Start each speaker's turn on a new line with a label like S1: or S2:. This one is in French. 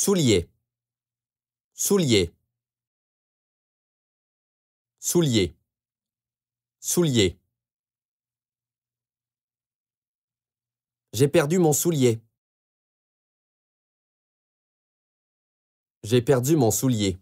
S1: Soulier. Soulier. Soulier. Soulier. J'ai perdu mon soulier. J'ai perdu mon soulier.